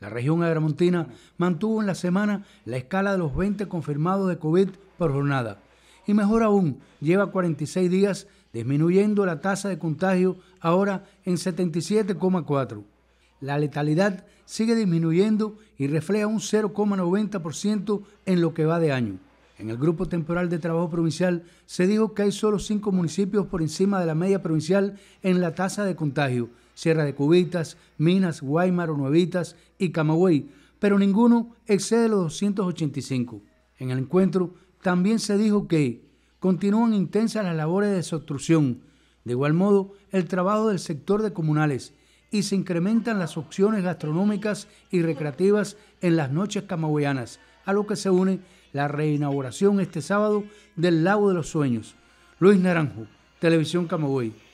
La región agramontina mantuvo en la semana la escala de los 20 confirmados de COVID por jornada. Y mejor aún, lleva 46 días disminuyendo la tasa de contagio ahora en 77,4. La letalidad sigue disminuyendo y refleja un 0,90% en lo que va de año. En el Grupo Temporal de Trabajo Provincial se dijo que hay solo cinco municipios por encima de la media provincial en la tasa de contagio Sierra de Cubitas, Minas, Guaymaro, Nuevitas y Camagüey, pero ninguno excede los 285. En el encuentro también se dijo que continúan intensas las labores de desobstrucción, de igual modo el trabajo del sector de comunales y se incrementan las opciones gastronómicas y recreativas en las noches camagüeyanas, a lo que se une la reinauguración este sábado del Lago de los Sueños. Luis Naranjo, Televisión Camagüey.